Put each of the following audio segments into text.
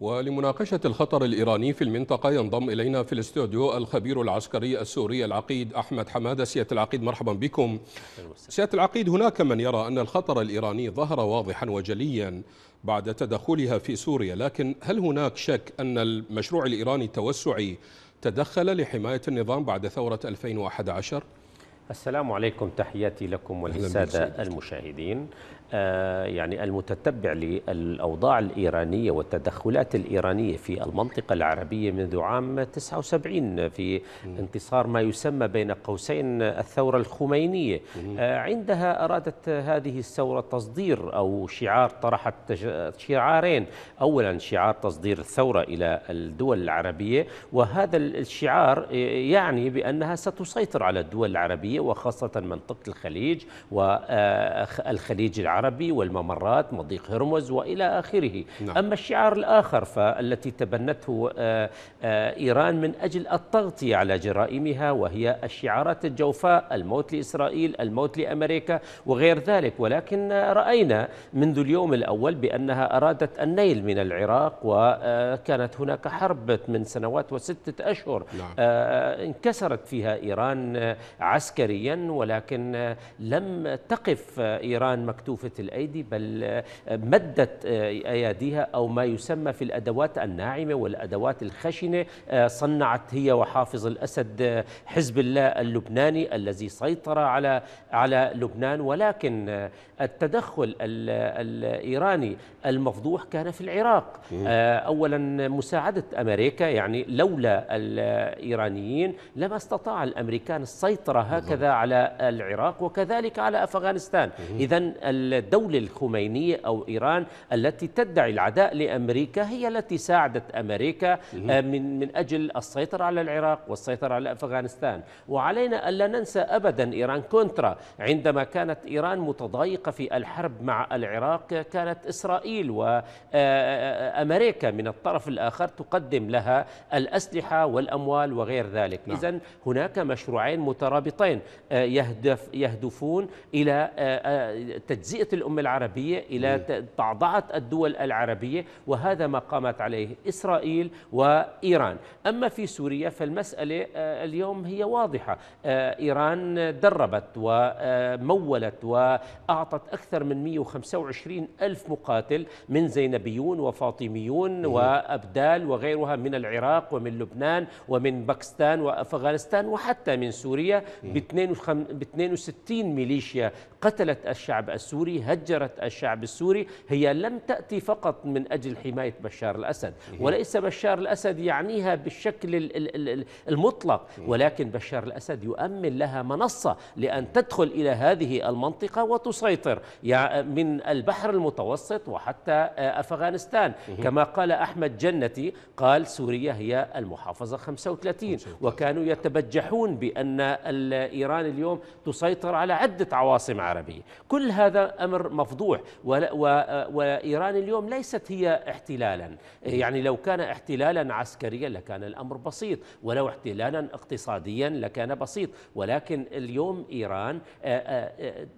ولمناقشة الخطر الإيراني في المنطقة ينضم إلينا في الاستوديو الخبير العسكري السوري العقيد أحمد حمادة سيادة العقيد مرحبا بكم سيادة العقيد هناك من يرى أن الخطر الإيراني ظهر واضحا وجليا بعد تدخلها في سوريا لكن هل هناك شك أن المشروع الإيراني التوسعي تدخل لحماية النظام بعد ثورة 2011؟ السلام عليكم تحياتي لكم وللسادة المشاهدين آه، يعني المتتبع للأوضاع الإيرانية والتدخلات الإيرانية في المنطقة العربية منذ عام 79 في انتصار ما يسمى بين قوسين الثورة الخمينية آه، عندها أرادت هذه الثورة تصدير أو شعار طرحت شعارين أولا شعار تصدير الثورة إلى الدول العربية وهذا الشعار آه، يعني بأنها ستسيطر على الدول العربية وخاصة منطقة الخليج والخليج العربي والممرات مضيق هرمز وإلى آخره نعم. أما الشعار الآخر فالتي تبنته آه، آه، إيران من أجل التغطية على جرائمها وهي الشعارات الجوفاء الموت لإسرائيل الموت لأمريكا وغير ذلك ولكن رأينا منذ اليوم الأول بأنها أرادت النيل من العراق وكانت آه، هناك حرب من سنوات وستة أشهر نعم. انكسرت فيها إيران عسكر عسكريا ولكن لم تقف إيران مكتوفة الأيدي بل مدت أياديها أو ما يسمى في الأدوات الناعمة والأدوات الخشنة صنعت هي وحافظ الأسد حزب الله اللبناني الذي سيطر على على لبنان ولكن التدخل الإيراني المفضوح كان في العراق آه، أولا مساعدة أمريكا يعني لولا الإيرانيين لما استطاع الأمريكان السيطرة هكذا وكذا على العراق وكذلك على أفغانستان إذا الدولة الخمينية أو إيران التي تدعي العداء لأمريكا هي التي ساعدت أمريكا آه، من, من أجل السيطرة على العراق والسيطرة على أفغانستان وعلينا ألا ننسى أبدا إيران كونترا عندما كانت إيران متضايقة في الحرب مع العراق كانت إسرائيل وأمريكا آه، آه، من الطرف الآخر تقدم لها الأسلحة والأموال وغير ذلك نعم. إذا هناك مشروعين مترابطين آه، يهدف يهدفون إلى آه، آه، تجزئة الأمة العربية إلى تعضعة الدول العربية وهذا ما قامت عليه إسرائيل وإيران أما في سوريا فالمسألة اليوم هي واضحة إيران دربت ومولت وأعطت أكثر من 125 ألف مقاتل من زينبيون وفاطميون وأبدال وغيرها من العراق ومن لبنان ومن باكستان وأفغانستان وحتى من سوريا ب 62 ميليشيا قتلت الشعب السوري هجرت الشعب السوري هي لم تأتي فقط من أجل حماية بشار الأسد إيه. وليس بشار الأسد يعنيها بالشكل المطلق إيه. ولكن بشار الأسد يؤمن لها منصة لأن تدخل إلى هذه المنطقة وتسيطر من البحر المتوسط وحتى آه، أفغانستان إيه. كما قال أحمد جنتي قال سوريا هي المحافظة 35 وكانوا يتبجحون بأن إيران اليوم تسيطر على عدة عواصم عربية كل هذا أمر مفضوح وإيران اليوم ليست هي احتلالا يعني لو كان احتلالا عسكريا لكان الأمر بسيط ولو احتلالا اقتصاديا لكان بسيط ولكن اليوم إيران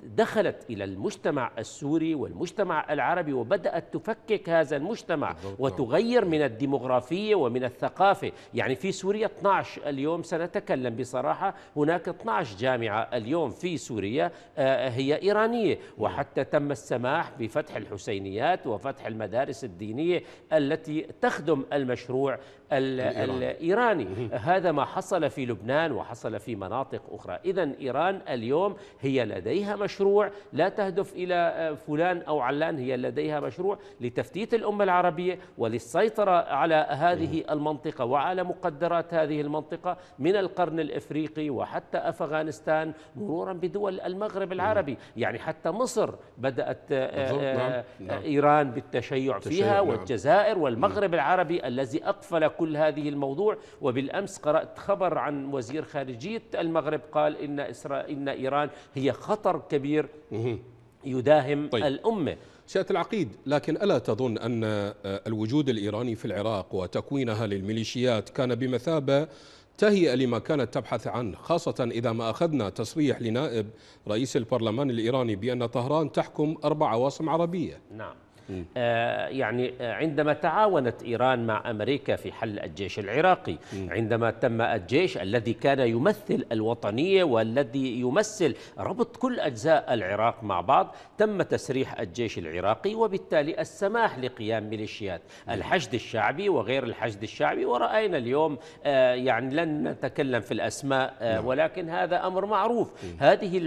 دخلت إلى المجتمع السوري والمجتمع العربي وبدأت تفكك هذا المجتمع وتغير من الديمغرافية ومن الثقافة يعني في سوريا 12 اليوم سنتكلم بصراحة هناك 12 12 جامعة اليوم في سوريا آه، آه، هي إيرانية نعم. وحتى تم السماح بفتح الحسينيات وفتح المدارس الدينية التي تخدم المشروع الإيراني هذا ما حصل في لبنان وحصل في مناطق أخرى إذا إيران اليوم هي لديها مشروع لا تهدف إلى آه، فلان أو علان هي لديها مشروع لتفتيت الأمة العربية وللسيطرة على هذه المنطقة وعلى مقدرات هذه المنطقة من القرن الإفريقي وحتى أفغانستان مرورا بدول المغرب العربي يعني حتى مصر بدأت آه، نعم. آه، نعم. إيران بالتشيع فيها نعم. والجزائر والمغرب العربي الذي أقفل كل كل هذه الموضوع وبالأمس قرأت خبر عن وزير خارجية المغرب قال إن, إسرا... إن إيران هي خطر كبير يداهم طيب. الأمة سياده العقيد لكن ألا تظن أن الوجود الإيراني في العراق وتكوينها للميليشيات كان بمثابة تهيئة لما كانت تبحث عنه خاصة إذا ما أخذنا تصريح لنائب رئيس البرلمان الإيراني بأن طهران تحكم أربع عواصم عربية نعم آه، يعني آه، عندما تعاونت إيران مع أمريكا في حل الجيش العراقي عندما تم الجيش الذي كان يمثل الوطنية والذي يمثل ربط كل أجزاء العراق مع بعض تم تسريح الجيش العراقي وبالتالي السماح لقيام ميليشيات الحشد الشعبي وغير الحشد الشعبي ورأينا اليوم آه، يعني لن نتكلم في الأسماء نعم. ولكن هذا أمر معروف هذه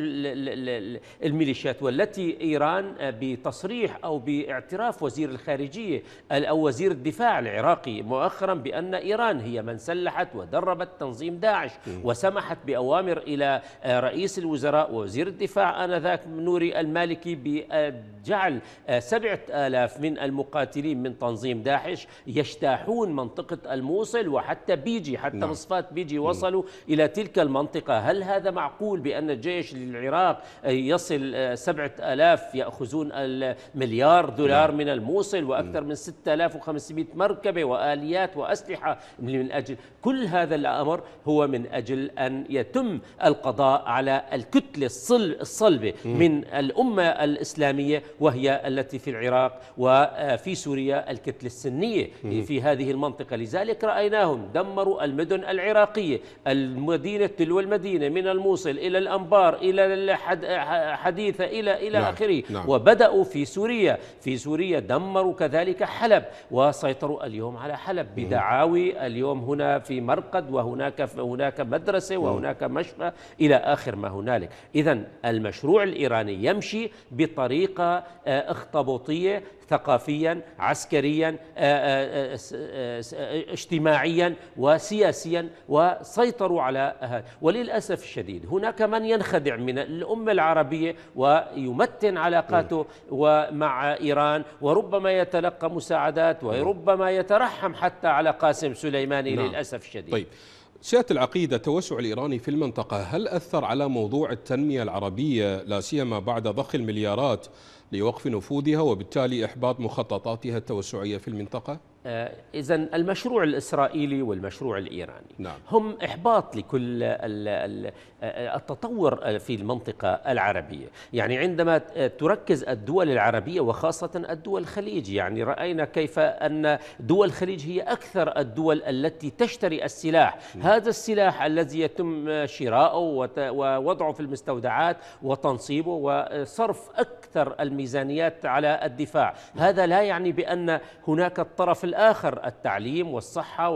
الميليشيات والتي إيران بتصريح أو باعتراف اعتراف وزير الخارجية أو وزير الدفاع العراقي مؤخرا بأن إيران هي من سلحت ودربت تنظيم داعش وسمحت بأوامر إلى رئيس الوزراء ووزير الدفاع آنذاك نوري المالكي بجعل سبعة آلاف من المقاتلين من تنظيم داعش يجتاحون منطقة الموصل وحتى بيجي حتى نعم. مصفات بيجي وصلوا إلى تلك المنطقة هل هذا معقول بأن الجيش للعراق يصل سبعة آلاف يأخذون المليار دولار دولار نعم. من الموصل وأكثر من 6500 مركبة وآليات وأسلحة من أجل كل هذا الأمر هو من أجل أن يتم القضاء على الكتلة الصلبة من الأمة الإسلامية وهي التي في العراق وفي آه، سوريا الكتلة السنية في هذه المنطقة لذلك رأيناهم دمروا المدن العراقية المدينة تلو المدينة من الموصل إلى الأنبار إلى الحديثه إلى إلى نعم. آخره نعم. وبدأوا في سوريا في سوريا دمروا كذلك حلب وسيطروا اليوم على حلب بدعاوي اليوم هنا في مرقد وهناك هناك مدرسة وهناك مشفى إلى آخر ما هنالك إذا المشروع الإيراني يمشي بطريقة آه، اخطبوطية ثقافيا عسكريا آه، آه، اجتماعيا وسياسيا وسيطروا على وللأسف الشديد هناك من ينخدع من الأمة العربية ويمتن علاقاته ومع إيران القرآن وربما يتلقى مساعدات وربما يترحم حتى على قاسم سليماني نعم. للأسف الشديد طيب سيادة العقيدة التوسع الإيراني في المنطقة هل أثر على موضوع التنمية العربية لا سيما بعد ضخ المليارات لوقف نفوذها وبالتالي إحباط مخططاتها التوسعية في المنطقة؟ آه، إذا المشروع الإسرائيلي والمشروع الإيراني نعم. هم إحباط لكل آه، التطور في المنطقة العربية يعني عندما تركز الدول العربية وخاصة الدول الخليج يعني رأينا كيف أن دول الخليج هي أكثر الدول التي تشتري السلاح نعم. هذا السلاح الذي يتم شراؤه ووضعه في المستودعات وتنصيبه وصرف أكثر الميزانيات على الدفاع نعم. هذا لا يعني بأن هناك الطرف الآخر التعليم والصحة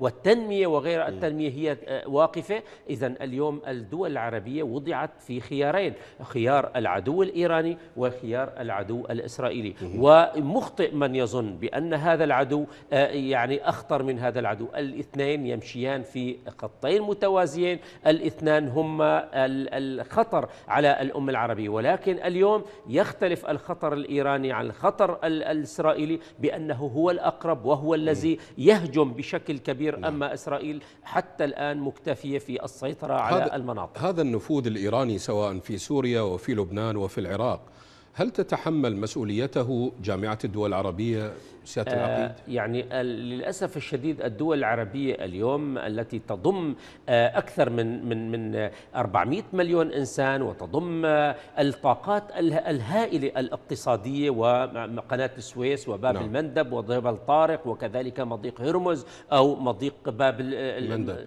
والتنمية وغير التنمية هي آه، واقفة إذا اليوم الدول العربية وضعت في خيارين خيار العدو الإيراني وخيار العدو الإسرائيلي ومخطئ من يظن بأن هذا العدو آه، يعني أخطر من هذا العدو الاثنين يمشيان في خطين متوازيين الاثنان هما الخطر على الأمة العربية ولكن اليوم يختلف الخطر الإيراني عن الخطر الإسرائيلي بأنه هو الأقل الأقرب وهو الذي يهجم بشكل كبير نعم. أما إسرائيل حتى الآن مكتفية في السيطرة على المناطق هذا النفوذ الإيراني سواء في سوريا وفي لبنان وفي العراق هل تتحمل مسؤوليته جامعة الدول العربية سيادة آه، العقيد؟ يعني آه، للأسف الشديد الدول العربية اليوم التي تضم آه، أكثر من من من 400 مليون إنسان وتضم الطاقات الهائلة الاقتصادية وقناة السويس وباب نعم. المندب وجبل طارق وكذلك مضيق هرمز أو مضيق باب المندب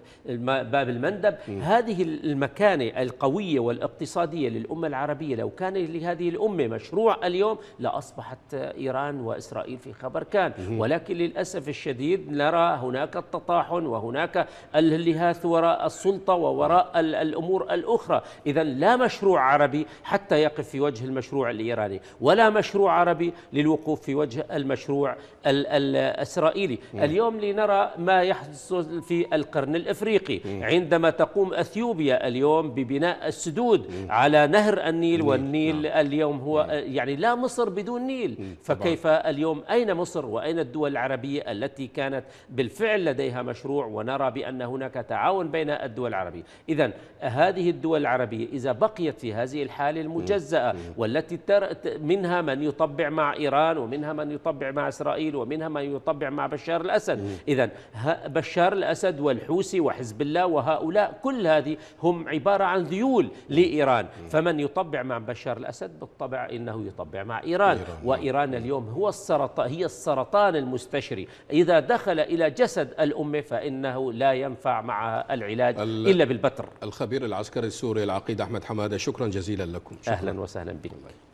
باب المندب م. هذه المكانة القوية والاقتصادية للأمة العربية لو كان لهذه الأمة مشروع اليوم لاصبحت ايران واسرائيل في خبر كان ولكن للاسف الشديد نرى هناك التطاحن وهناك اللهاث وراء السلطه ووراء الامور الاخرى اذا لا مشروع عربي حتى يقف في وجه المشروع الايراني ولا مشروع عربي للوقوف في وجه المشروع الاسرائيلي اليوم لنرى ما يحصل في القرن الافريقي عندما تقوم اثيوبيا اليوم ببناء السدود على نهر النيل والنيل نعم. اليوم هو آه، يعني لا مصر بدون نيل فكيف اليوم أين مصر وأين الدول العربية التي كانت بالفعل لديها مشروع ونرى بأن هناك تعاون بين الدول العربية إذا هذه الدول العربية إذا بقيت في هذه الحالة المجزأة والتي منها من يطبع مع إيران ومنها من يطبع مع إسرائيل ومنها من يطبع مع بشار الأسد إذا بشار الأسد والحوثي وحزب الله وهؤلاء كل هذه هم عبارة عن ذيول لإيران فمن يطبع مع بشار الأسد بالطبع إنه يطبع مع إيران, إيران. نعم. وإيران اليوم هو السرطان هي السرطان المستشري إذا دخل إلى جسد الأمة فإنه لا ينفع معها العلاج إلا بالبتر الخبير العسكري السوري العقيد أحمد حمادة شكرا جزيلا لكم شكرا. أهلا وسهلا بك